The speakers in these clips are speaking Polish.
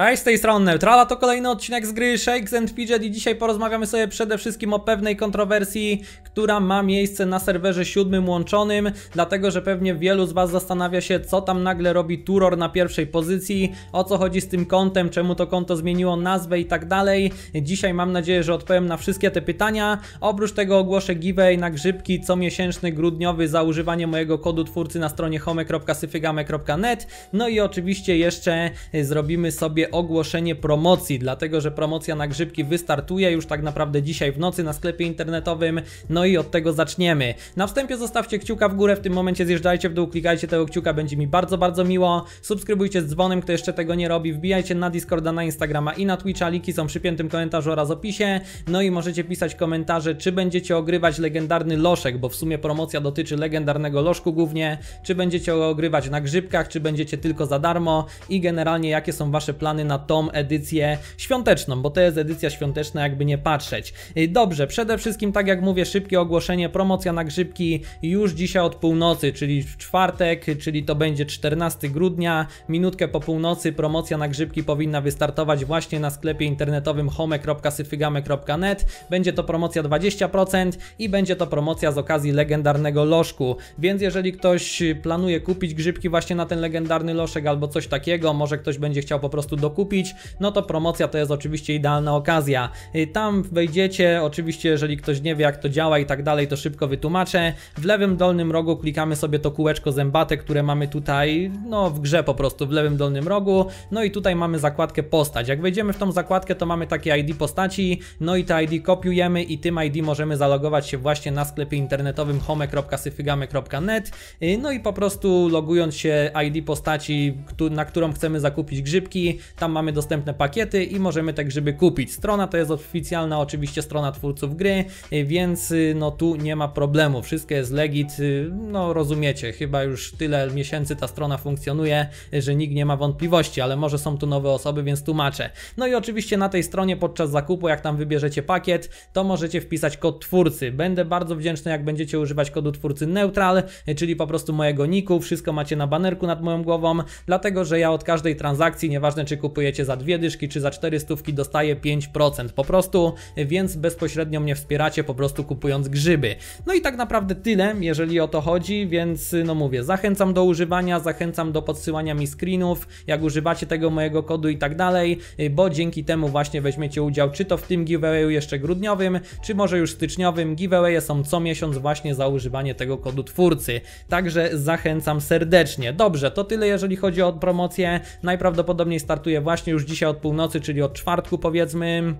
Hej, z tej strony Neutrala, to kolejny odcinek z gry Shakes and Fidget i dzisiaj porozmawiamy sobie przede wszystkim o pewnej kontrowersji, która ma miejsce na serwerze siódmym łączonym, dlatego że pewnie wielu z Was zastanawia się, co tam nagle robi Turor na pierwszej pozycji, o co chodzi z tym kontem, czemu to konto zmieniło nazwę i tak dalej. Dzisiaj mam nadzieję, że odpowiem na wszystkie te pytania. Oprócz tego ogłoszę giveaway na grzybki comiesięczny, grudniowy za używanie mojego kodu twórcy na stronie home.syfygame.net. No i oczywiście jeszcze zrobimy sobie ogłoszenie promocji, dlatego że promocja na grzybki wystartuje już tak naprawdę dzisiaj w nocy na sklepie internetowym, no i od tego zaczniemy. Na wstępie zostawcie kciuka w górę, w tym momencie zjeżdżajcie w dół, klikajcie tego kciuka, będzie mi bardzo, bardzo miło. Subskrybujcie z dzwonem, kto jeszcze tego nie robi, wbijajcie na Discorda, na Instagrama i na Twitcha, linki są przy piętym komentarzu oraz opisie, no i możecie pisać komentarze, czy będziecie ogrywać legendarny loszek, bo w sumie promocja dotyczy legendarnego loszku głównie, czy będziecie ogrywać na grzybkach, czy będziecie tylko za darmo i generalnie jakie są Wasze plany przygotowany na tą edycję świąteczną, bo to jest edycja świąteczna jakby nie patrzeć. Y, dobrze, przede wszystkim tak jak mówię, szybkie ogłoszenie, promocja na grzybki już dzisiaj od północy, czyli w czwartek, czyli to będzie 14 grudnia, minutkę po północy promocja na grzybki powinna wystartować właśnie na sklepie internetowym home.syfygame.net. Będzie to promocja 20% i będzie to promocja z okazji legendarnego loszku. Więc jeżeli ktoś planuje kupić grzybki właśnie na ten legendarny loszek albo coś takiego, może ktoś będzie chciał po prostu do dokupić, no to promocja to jest oczywiście idealna okazja. Y, tam wejdziecie, oczywiście jeżeli ktoś nie wie jak to działa i tak dalej, to szybko wytłumaczę. W lewym dolnym rogu klikamy sobie to kółeczko zębate, które mamy tutaj, no w grze po prostu, w lewym dolnym rogu. No i tutaj mamy zakładkę postać. Jak wejdziemy w tą zakładkę, to mamy takie ID postaci, no i te ID kopiujemy i tym ID możemy zalogować się właśnie na sklepie internetowym home.syfygamy.net y, no i po prostu logując się ID postaci, na którą chcemy zakupić grzybki, tam mamy dostępne pakiety i możemy te tak, grzyby kupić. Strona to jest oficjalna oczywiście strona twórców gry, y, więc y, no tu nie ma problemu. Wszystko jest legit, y, no rozumiecie, chyba już tyle miesięcy ta strona funkcjonuje, że nikt nie ma wątpliwości, ale może są tu nowe osoby, więc tłumaczę. No i oczywiście na tej stronie podczas zakupu, jak tam wybierzecie pakiet, to możecie wpisać kod twórcy. Będę bardzo wdzięczny, jak będziecie używać kodu twórcy neutral, czyli po prostu mojego niku. Wszystko macie na banerku nad moją głową, dlatego że ja od każdej transakcji, nieważne czy kupujecie za dwie dyszki czy za cztery stówki, dostaje 5% po prostu, więc bezpośrednio mnie wspieracie po prostu kupując grzyby. No i tak naprawdę tyle, jeżeli o to chodzi, więc no mówię, zachęcam do używania, zachęcam do podsyłania mi screenów, jak używacie tego mojego kodu i tak dalej, bo dzięki temu właśnie weźmiecie udział czy to w tym giveawayu jeszcze grudniowym, czy może już styczniowym. Giveawaye są co miesiąc właśnie za używanie tego kodu twórcy, także zachęcam serdecznie. Dobrze, to tyle jeżeli chodzi o promocję, najprawdopodobniej startuje startuje właśnie już dzisiaj od północy, czyli od czwartku powiedzmy.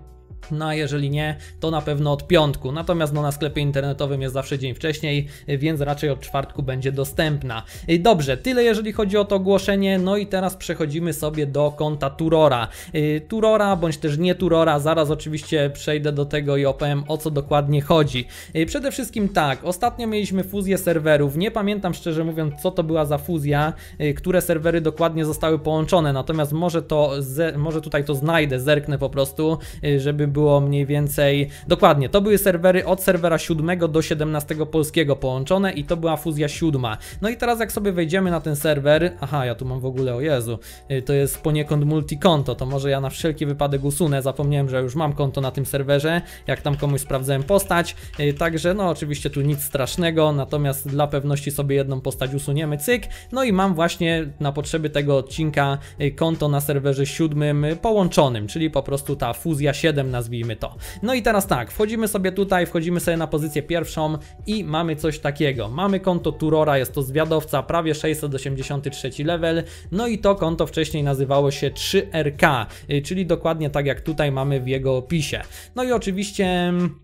No a jeżeli nie, to na pewno od piątku. Natomiast no, na sklepie internetowym jest zawsze dzień wcześniej, więc raczej od czwartku będzie dostępna. Dobrze, tyle jeżeli chodzi o to ogłoszenie. No i teraz przechodzimy sobie do konta Turora. Y, Turora bądź też nie Turora, zaraz oczywiście przejdę do tego i opowiem o co dokładnie chodzi. Y, przede wszystkim tak, ostatnio mieliśmy fuzję serwerów. Nie pamiętam szczerze mówiąc, co to była za fuzja, y, które serwery dokładnie zostały połączone. Natomiast może to, może tutaj to znajdę, zerknę po prostu, żeby było mniej więcej, dokładnie, to były serwery od serwera 7 do 17 polskiego połączone i to była fuzja 7. No i teraz jak sobie wejdziemy na ten serwer, aha, ja tu mam w ogóle, o Jezu, y, to jest poniekąd multikonto, to może ja na wszelki wypadek usunę, zapomniałem, że już mam konto na tym serwerze, jak tam komuś sprawdzałem postać, y, także no oczywiście tu nic strasznego, natomiast dla pewności sobie jedną postać usuniemy, cyk, no i mam właśnie na potrzeby tego odcinka y, konto na serwerze 7 połączonym, czyli po prostu ta fuzja 7 na nazwijmy to. No i teraz tak, wchodzimy sobie tutaj, wchodzimy sobie na pozycję pierwszą i mamy coś takiego. Mamy konto Turora, jest to zwiadowca, prawie 683 level, no i to konto wcześniej nazywało się 3RK, y, czyli dokładnie tak jak tutaj mamy w jego opisie. No i oczywiście... Mm,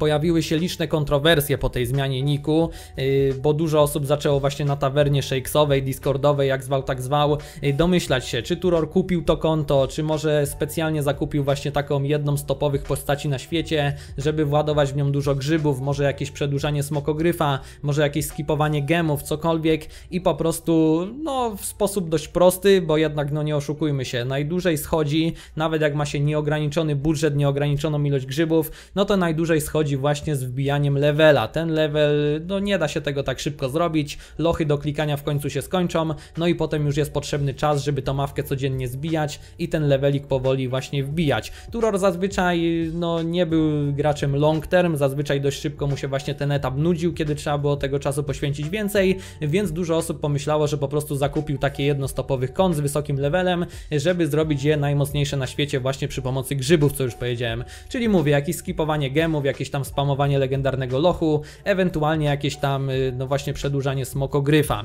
pojawiły się liczne kontrowersje po tej zmianie niku, y, bo dużo osób zaczęło właśnie na tawernie shakesowej, discordowej, jak zwał tak zwał, y, domyślać się, czy Turor kupił to konto, czy może specjalnie zakupił właśnie taką jedną z topowych postaci na świecie, żeby władować w nią dużo grzybów, może jakieś przedłużanie smokogryfa, może jakieś skipowanie gemów, cokolwiek i po prostu no w sposób dość prosty, bo jednak no nie oszukujmy się, najdłużej schodzi, nawet jak ma się nieograniczony budżet, nieograniczoną ilość grzybów, no to najdłużej schodzi właśnie z wbijaniem levela. Ten level, no nie da się tego tak szybko zrobić, lochy do klikania w końcu się skończą, no i potem już jest potrzebny czas, żeby tą mawkę codziennie zbijać i ten levelik powoli właśnie wbijać. Turor zazwyczaj no, nie był graczem long term, zazwyczaj dość szybko mu się właśnie ten etap nudził, kiedy trzeba było tego czasu poświęcić więcej, więc dużo osób pomyślało, że po prostu zakupił takie jednostopowych kont z wysokim levelem, żeby zrobić je najmocniejsze na świecie właśnie przy pomocy grzybów, co już powiedziałem. Czyli mówię, jakieś skipowanie gemów, jakieś tam tam spamowanie legendarnego lochu, ewentualnie jakieś tam, y, no właśnie, przedłużanie smokogryfa.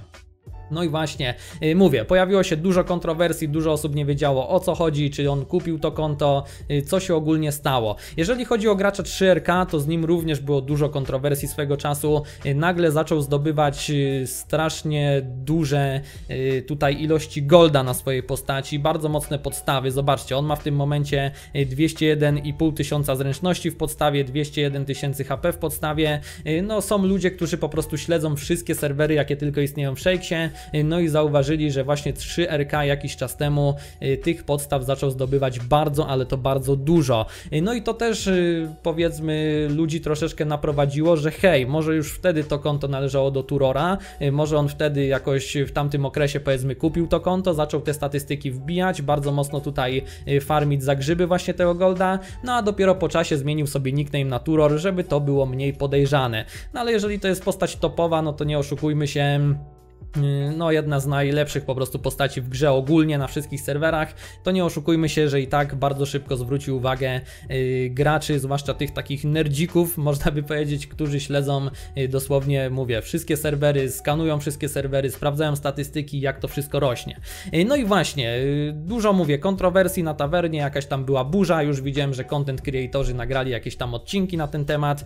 No i właśnie, y, mówię, pojawiło się dużo kontrowersji, dużo osób nie wiedziało o co chodzi, czy on kupił to konto, y, co się ogólnie stało. Jeżeli chodzi o gracza 3RK, to z nim również było dużo kontrowersji swego czasu. Y, nagle zaczął zdobywać strasznie duże tutaj ilości golda na swojej postaci, bardzo mocne podstawy. Zobaczcie, on ma w tym momencie 201,5 tysiąca zręczności w podstawie, 201 tysięcy HP w podstawie. No są ludzie, którzy po prostu śledzą wszystkie serwery, jakie tylko istnieją w Shakesie Y, no i zauważyli, że właśnie 3RK jakiś czas temu y, tych podstaw zaczął zdobywać bardzo, ale to bardzo dużo. Y, no i to też powiedzmy ludzi troszeczkę naprowadziło, że hej, może już wtedy to konto należało do Turora, może on wtedy jakoś w tamtym okresie powiedzmy kupił to konto, zaczął te statystyki wbijać, bardzo mocno tutaj farmić za grzyby właśnie tego golda, no a dopiero po czasie zmienił sobie nickname na Turor, żeby to było mniej podejrzane. No ale jeżeli to jest postać topowa, no to nie oszukujmy się, Mm, no jedna z najlepszych po prostu postaci w grze ogólnie na wszystkich serwerach, to nie oszukujmy się, że i tak bardzo szybko zwróci uwagę y, graczy, zwłaszcza tych takich nerdzików, można by powiedzieć, którzy śledzą y, dosłownie, mówię, wszystkie serwery, skanują wszystkie serwery, sprawdzają statystyki, jak to wszystko rośnie. Y, no i właśnie, dużo mówię, kontrowersji na tawernie, jakaś tam była burza, już widziałem, że content creatorzy nagrali jakieś tam odcinki na ten temat,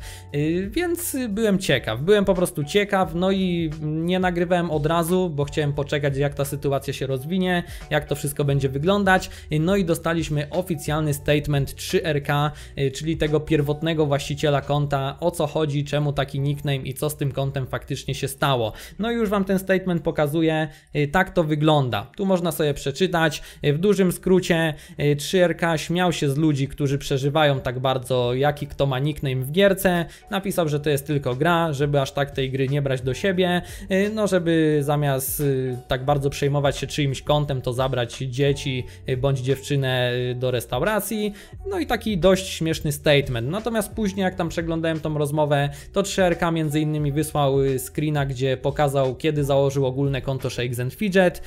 więc byłem ciekaw, byłem po prostu ciekaw, no i nie nagrywałem od razu, razu, bo chciałem poczekać jak ta sytuacja się rozwinie, jak to wszystko będzie wyglądać. No i dostaliśmy oficjalny statement 3RK, y, czyli tego pierwotnego właściciela konta, o co chodzi, czemu taki nickname i co z tym kontem faktycznie się stało. No i już Wam ten statement pokazuje, y, tak to wygląda. Tu można sobie przeczytać, y, w dużym skrócie 3RK śmiał się z ludzi, którzy przeżywają tak bardzo, jaki kto ma nickname w gierce, napisał, że to jest tylko gra, żeby aż tak tej gry nie brać do siebie, no żeby zamiast y, tak bardzo przejmować się czyimś kątem, to zabrać dzieci y, bądź dziewczynę y, do restauracji. No i taki dość śmieszny statement. Natomiast później, jak tam przeglądałem tą rozmowę, to 3RK między innymi wysłał screena, gdzie pokazał, kiedy założył ogólne konto Shakes and Fidget.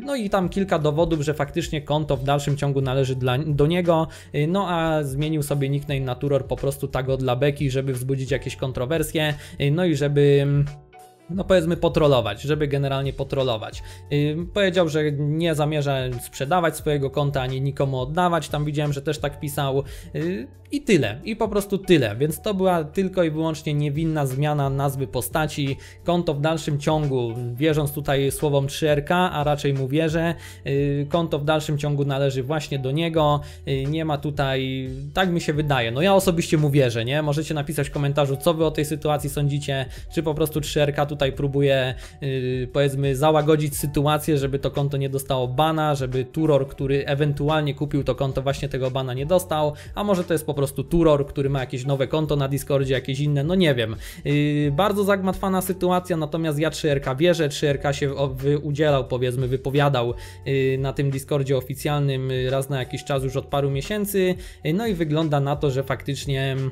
No i tam kilka dowodów, że faktycznie konto w dalszym ciągu należy dla, do niego. No a zmienił sobie nickname Naturor po prostu tak od dla beki, żeby wzbudzić jakieś kontrowersje. No i żeby mm, no powiedzmy potrolować, żeby generalnie potrolować. Yy, powiedział, że nie zamierza sprzedawać swojego konta ani nikomu oddawać, tam widziałem, że też tak pisał yy, i tyle, i po prostu tyle, więc to była tylko i wyłącznie niewinna zmiana nazwy postaci. Konto w dalszym ciągu, wierząc tutaj słowom 3RK, a raczej mu wierzę, yy, konto w dalszym ciągu należy właśnie do niego, y, nie ma tutaj, tak mi się wydaje, no ja osobiście mu wierzę, nie? Możecie napisać w komentarzu, co wy o tej sytuacji sądzicie, czy po prostu 3RK tutaj tutaj próbuje y, powiedzmy załagodzić sytuację, żeby to konto nie dostało bana, żeby Turor, który ewentualnie kupił to konto, właśnie tego bana nie dostał, a może to jest po prostu Turor, który ma jakieś nowe konto na Discordzie, jakieś inne, no nie wiem. Y, bardzo zagmatwana sytuacja, natomiast ja 3RK wierzę, 3RK się udzielał, powiedzmy, wypowiadał y, na tym Discordzie oficjalnym raz na jakiś czas już od paru miesięcy, no i wygląda na to, że faktycznie mm,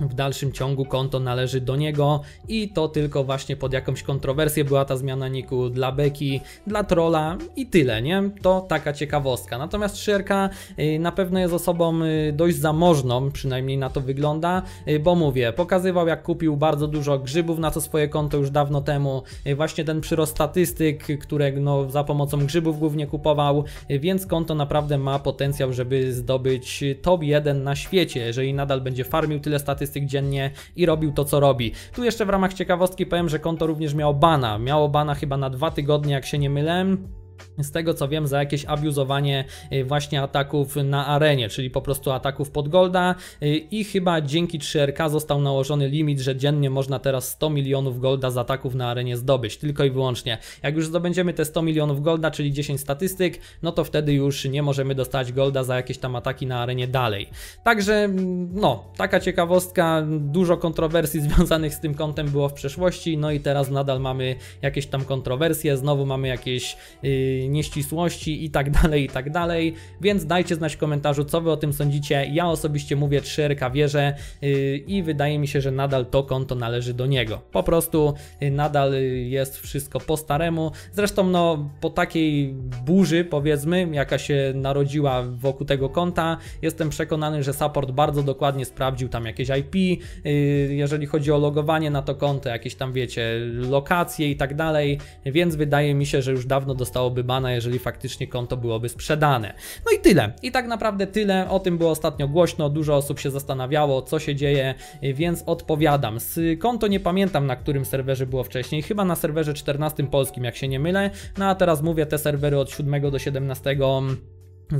w dalszym ciągu konto należy do niego i to tylko właśnie pod jakąś kontrowersję była ta zmiana niku dla Beki, dla Trolla i tyle, nie? To taka ciekawostka. Natomiast Szerka y, na pewno jest osobą y, dość zamożną, przynajmniej na to wygląda, y, bo mówię, pokazywał jak kupił bardzo dużo grzybów na to swoje konto już dawno temu, właśnie ten przyrost statystyk, które no, za pomocą grzybów głównie kupował, więc konto naprawdę ma potencjał, żeby zdobyć top 1 na świecie, jeżeli nadal będzie farmił tyle statystyk statystyk dziennie i robił to, co robi. Tu jeszcze w ramach ciekawostki powiem, że konto również miało bana. Miało bana chyba na dwa tygodnie, jak się nie mylę z tego co wiem, za jakieś abuzowanie y, właśnie ataków na arenie, czyli po prostu ataków pod golda y, i chyba dzięki 3RK został nałożony limit, że dziennie można teraz 100 milionów golda z ataków na arenie zdobyć, tylko i wyłącznie. Jak już zdobędziemy te 100 milionów golda, czyli 10 statystyk, no to wtedy już nie możemy dostać golda za jakieś tam ataki na arenie dalej. Także mm, no, taka ciekawostka, dużo kontrowersji związanych z tym kątem było w przeszłości, no i teraz nadal mamy jakieś tam kontrowersje, znowu mamy jakieś yy, nieścisłości i tak dalej, i tak dalej. Więc dajcie znać w komentarzu, co wy o tym sądzicie. Ja osobiście mówię 3RK wierzę yy, i wydaje mi się, że nadal to konto należy do niego. Po prostu yy, nadal yy, jest wszystko po staremu. Zresztą no po takiej burzy powiedzmy, jaka się narodziła wokół tego konta, jestem przekonany, że support bardzo dokładnie sprawdził tam jakieś IP, jeżeli chodzi o logowanie na to konto, jakieś tam wiecie, lokacje i tak dalej, więc wydaje mi się, że już dawno dostało byłoby bana, jeżeli faktycznie konto byłoby sprzedane. No i tyle. I tak naprawdę tyle. O tym było ostatnio głośno. Dużo osób się zastanawiało, co się dzieje, więc odpowiadam. Z konto nie pamiętam, na którym serwerze było wcześniej. Chyba na serwerze 14 polskim, jak się nie mylę. No a teraz mówię te serwery od 7 do 17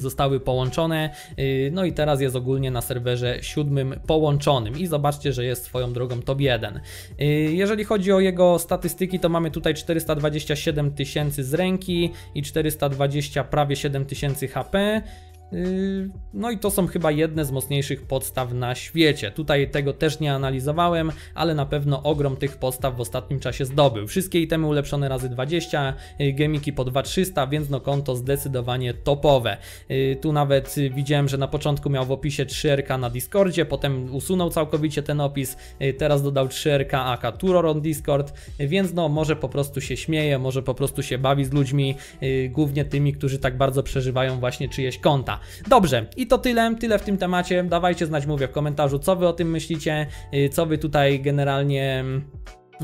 zostały połączone. Y, no i teraz jest ogólnie na serwerze siódmym połączonym i zobaczcie, że jest swoją drogą top 1. Y, jeżeli chodzi o jego statystyki, to mamy tutaj 427 tysięcy z ręki i 420 prawie 7 tysięcy HP. Yy, no i to są chyba jedne z mocniejszych podstaw na świecie. Tutaj tego też nie analizowałem, ale na pewno ogrom tych podstaw w ostatnim czasie zdobył. Wszystkie itemy ulepszone razy 20, yy, gemiki po 2300, więc no konto zdecydowanie topowe. Yy, tu nawet widziałem, że na początku miał w opisie 3RK na Discordzie, potem usunął całkowicie ten opis, teraz dodał 3RK AK on Discord, więc no może po prostu się śmieje, może po prostu się bawi z ludźmi, głównie tymi, którzy tak bardzo przeżywają właśnie czyjeś konta. Dobrze, i to tyle, tyle w tym temacie. Dawajcie znać, mówię w komentarzu, co wy o tym myślicie, y, co wy tutaj generalnie mm,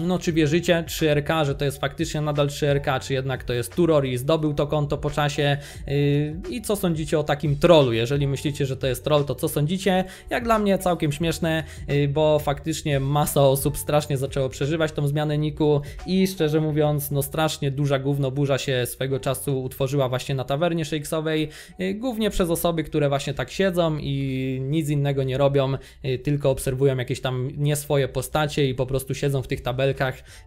no czy wierzycie 3RK, że to jest faktycznie nadal 3RK, czy jednak to jest Turor i zdobył to konto po czasie yy, i co sądzicie o takim trollu? Jeżeli myślicie, że to jest troll, to co sądzicie? Jak dla mnie całkiem śmieszne, yy, bo faktycznie masa osób strasznie zaczęło przeżywać tą zmianę niku i szczerze mówiąc, no strasznie duża gówno burza się swego czasu utworzyła właśnie na tawernie shakesowej, yy, głównie przez osoby, które właśnie tak siedzą i nic innego nie robią, yy, tylko obserwują jakieś tam nieswoje postacie i po prostu siedzą w tych tabelach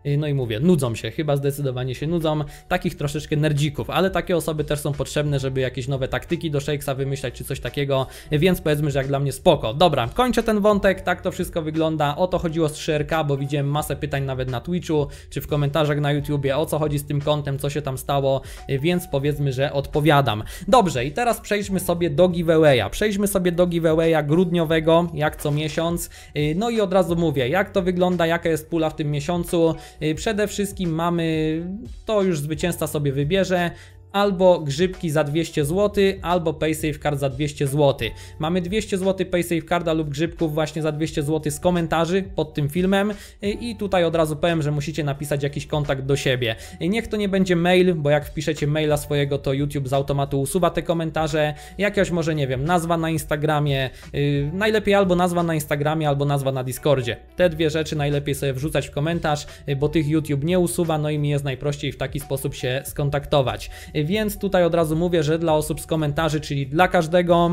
Y, no i mówię, nudzą się, chyba zdecydowanie się nudzą. Takich troszeczkę nerdzików, ale takie osoby też są potrzebne, żeby jakieś nowe taktyki do Shakesa wymyślać czy coś takiego, więc powiedzmy, że jak dla mnie spoko. Dobra, kończę ten wątek, tak to wszystko wygląda. O to chodziło z 3RK, bo widziałem masę pytań nawet na Twitchu, czy w komentarzach na YouTubie, o co chodzi z tym kontem, co się tam stało, y, więc powiedzmy, że odpowiadam. Dobrze, i teraz przejdźmy sobie do giveawaya. Przejdźmy sobie do giveawaya grudniowego, jak co miesiąc. Y, no i od razu mówię, jak to wygląda, jaka jest pula w tym miesiącu miesiącu. Y, przede wszystkim mamy, to już zwycięzca sobie wybierze, albo grzybki za 200 zł, albo PaySafe Card za 200 zł. Mamy 200 zł PaySafe Carda lub grzybków właśnie za 200 zł z komentarzy pod tym filmem i tutaj od razu powiem, że musicie napisać jakiś kontakt do siebie. Niech to nie będzie mail, bo jak wpiszecie maila swojego, to YouTube z automatu usuwa te komentarze. Jakaś może, nie wiem, nazwa na Instagramie, yy, najlepiej albo nazwa na Instagramie, albo nazwa na Discordzie. Te dwie rzeczy najlepiej sobie wrzucać w komentarz, y, bo tych YouTube nie usuwa, no i mi jest najprościej w taki sposób się skontaktować. Y, więc tutaj od razu mówię, że dla osób z komentarzy, czyli dla każdego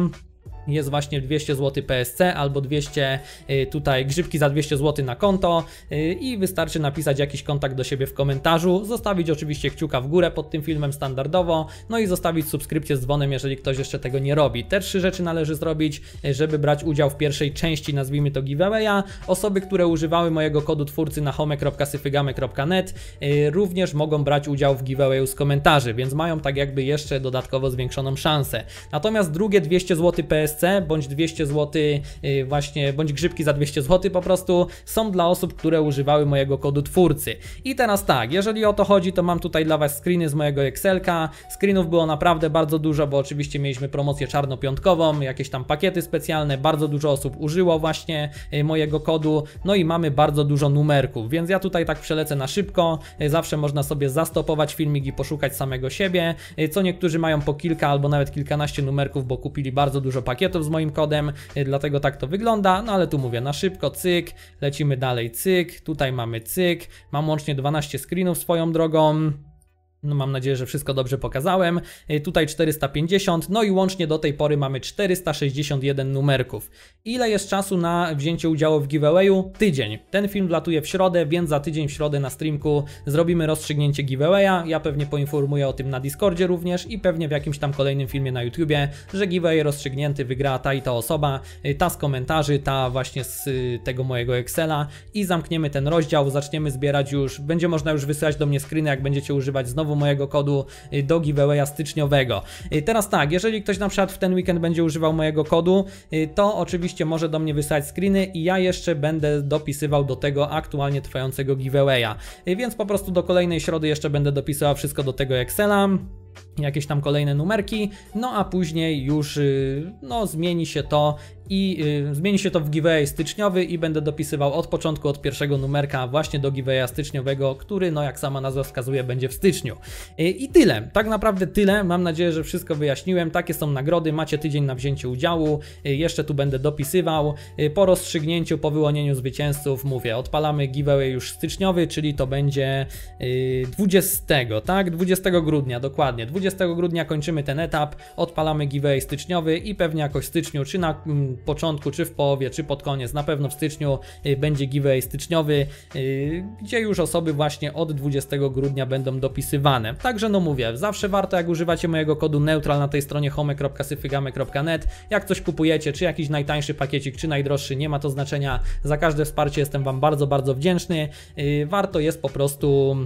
jest właśnie 200 zł PSC albo 200 y, tutaj grzybki za 200 zł na konto y, i wystarczy napisać jakiś kontakt do siebie w komentarzu, zostawić oczywiście kciuka w górę pod tym filmem standardowo, no i zostawić subskrypcję z dzwonem, jeżeli ktoś jeszcze tego nie robi. Te trzy rzeczy należy zrobić, y, żeby brać udział w pierwszej części, nazwijmy to giveawaya. Osoby, które używały mojego kodu twórcy na home.syfygame.net również mogą brać udział w giveawayu z komentarzy, więc mają tak jakby jeszcze dodatkowo zwiększoną szansę. Natomiast drugie 200 zł PSC NFC, bądź 200 zł, y, właśnie, bądź grzybki za 200 zł po prostu, są dla osób, które używały mojego kodu twórcy. I teraz tak, jeżeli o to chodzi, to mam tutaj dla Was screeny z mojego Excelka. Screenów było naprawdę bardzo dużo, bo oczywiście mieliśmy promocję czarnopiątkową, jakieś tam pakiety specjalne, bardzo dużo osób użyło właśnie y, mojego kodu, no i mamy bardzo dużo numerków, więc ja tutaj tak przelecę na szybko, y, zawsze można sobie zastopować filmik i poszukać samego siebie, co niektórzy mają po kilka albo nawet kilkanaście numerków, bo kupili bardzo dużo pakietów, pakietów z moim kodem, y, dlatego tak to wygląda, no ale tu mówię na szybko, cyk, lecimy dalej, cyk, tutaj mamy cyk, mam łącznie 12 screenów swoją drogą, no mam nadzieję, że wszystko dobrze pokazałem. Y, tutaj 450, no i łącznie do tej pory mamy 461 numerków. Ile jest czasu na wzięcie udziału w giveawayu? Tydzień. Ten film latuje w środę, więc za tydzień w środę na streamku zrobimy rozstrzygnięcie giveawaya. Ja pewnie poinformuję o tym na Discordzie również i pewnie w jakimś tam kolejnym filmie na YouTubie, że giveaway rozstrzygnięty wygra ta i ta osoba, y, ta z komentarzy, ta właśnie z y, tego mojego Excela i zamkniemy ten rozdział, zaczniemy zbierać już, będzie można już wysyłać do mnie screeny, jak będziecie używać znowu znowu mojego kodu y, do giveawaya styczniowego. Y, teraz tak, jeżeli ktoś na przykład w ten weekend będzie używał mojego kodu, y, to oczywiście może do mnie wysłać screeny i ja jeszcze będę dopisywał do tego aktualnie trwającego giveawaya. Więc po prostu do kolejnej środy jeszcze będę dopisywał wszystko do tego Excela jakieś tam kolejne numerki, no a później już no, zmieni się to i y, zmieni się to w giveaway styczniowy i będę dopisywał od początku, od pierwszego numerka właśnie do giveawaya styczniowego, który no jak sama nazwa wskazuje będzie w styczniu. Y, I tyle, tak naprawdę tyle, mam nadzieję, że wszystko wyjaśniłem, takie są nagrody, macie tydzień na wzięcie udziału, y, jeszcze tu będę dopisywał, y, po rozstrzygnięciu, po wyłonieniu zwycięzców mówię, odpalamy giveaway już styczniowy, czyli to będzie 20, y, tak, 20 grudnia, dokładnie, 20 grudnia kończymy ten etap, odpalamy giveaway styczniowy i pewnie jakoś w styczniu, czy na mm, początku, czy w połowie, czy pod koniec, na pewno w styczniu y, będzie giveaway styczniowy, y, gdzie już osoby właśnie od 20 grudnia będą dopisywane. Także no mówię, zawsze warto jak używacie mojego kodu neutral na tej stronie home.syfygamy.net, jak coś kupujecie, czy jakiś najtańszy pakiecik, czy najdroższy, nie ma to znaczenia, za każde wsparcie jestem Wam bardzo, bardzo wdzięczny. Y, warto jest po prostu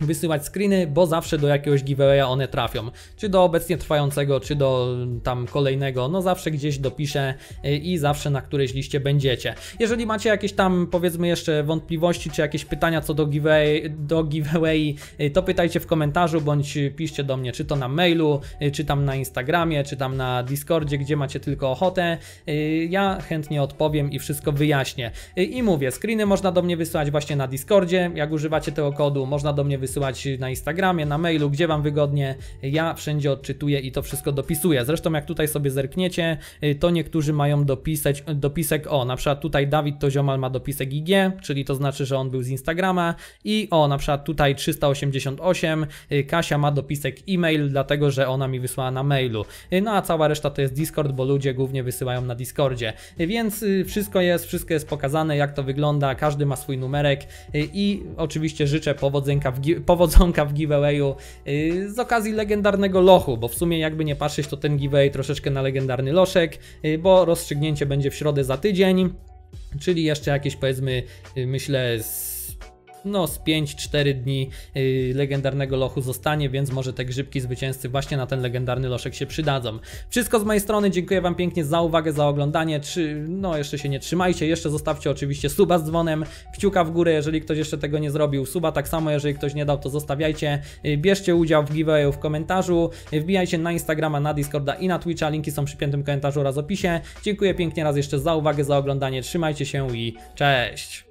wysyłać screeny, bo zawsze do jakiegoś giveawaya one trafią. Czy do obecnie trwającego, czy do mm, tam kolejnego, no zawsze gdzieś dopiszę y, i zawsze na którejś liście będziecie. Jeżeli macie jakieś tam powiedzmy jeszcze wątpliwości, czy jakieś pytania co do giveaway, do giveaway y, to pytajcie w komentarzu, bądź piszcie do mnie, czy to na mailu, y, czy tam na Instagramie, czy tam na Discordzie, gdzie macie tylko ochotę. Ja chętnie odpowiem i wszystko wyjaśnię. I mówię, screeny można do mnie wysłać właśnie na Discordzie, jak używacie tego kodu, można do mnie wysyłać wysyłać na Instagramie, na mailu, gdzie Wam wygodnie. Ja wszędzie odczytuję i to wszystko dopisuję. Zresztą jak tutaj sobie zerkniecie, y, to niektórzy mają dopisać, y, dopisek o, na przykład tutaj Dawid Toziomal ma dopisek IG, czyli to znaczy, że on był z Instagrama i o, na przykład tutaj 388, y, Kasia ma dopisek e-mail, dlatego, że ona mi wysłała na mailu. No a cała reszta to jest Discord, bo ludzie głównie wysyłają na Discordzie. Więc wszystko jest, wszystko jest pokazane, jak to wygląda, każdy ma swój numerek i oczywiście życzę powodzenia w, powodzonka w giveawayu y, z okazji legendarnego lochu, bo w sumie jakby nie patrzeć, to ten giveaway troszeczkę na legendarny loszek, y, bo rozstrzygnięcie będzie w środę za tydzień, czyli jeszcze jakieś powiedzmy, y, myślę, z no z 5-4 dni y, legendarnego lochu zostanie, więc może te grzybki zwycięzcy właśnie na ten legendarny loszek się przydadzą. Wszystko z mojej strony, dziękuję Wam pięknie za uwagę, za oglądanie, Trzy, no jeszcze się nie trzymajcie, jeszcze zostawcie oczywiście suba z dzwonem, kciuka w górę, jeżeli ktoś jeszcze tego nie zrobił, suba tak samo, jeżeli ktoś nie dał, to zostawiajcie, y, bierzcie udział w giveawayu w komentarzu, y, wbijajcie na Instagrama, na Discorda i na Twitcha, linki są przy piętym komentarzu oraz opisie. Dziękuję pięknie raz jeszcze za uwagę, za oglądanie, trzymajcie się i cześć!